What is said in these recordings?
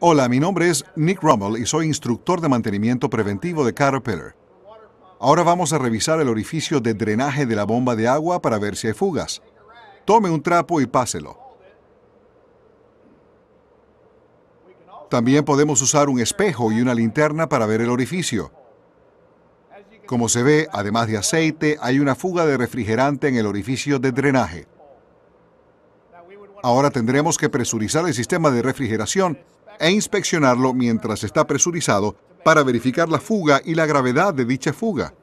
Hola, mi nombre es Nick Rummel y soy instructor de mantenimiento preventivo de Caterpillar. Ahora vamos a revisar el orificio de drenaje de la bomba de agua para ver si hay fugas. Tome un trapo y páselo. También podemos usar un espejo y una linterna para ver el orificio. Como se ve, además de aceite, hay una fuga de refrigerante en el orificio de drenaje. Ahora tendremos que presurizar el sistema de refrigeración e inspeccionarlo mientras está presurizado para verificar la fuga y la gravedad de dicha fuga.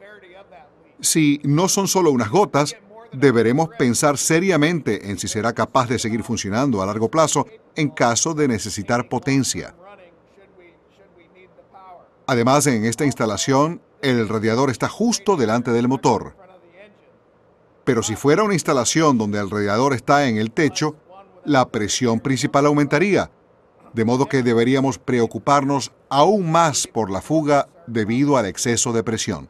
Si no son solo unas gotas, deberemos pensar seriamente en si será capaz de seguir funcionando a largo plazo en caso de necesitar potencia. Además, en esta instalación, el radiador está justo delante del motor. Pero si fuera una instalación donde el radiador está en el techo, la presión principal aumentaría, de modo que deberíamos preocuparnos aún más por la fuga debido al exceso de presión.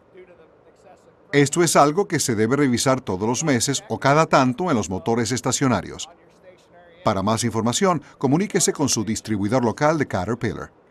Esto es algo que se debe revisar todos los meses o cada tanto en los motores estacionarios. Para más información, comuníquese con su distribuidor local de Caterpillar.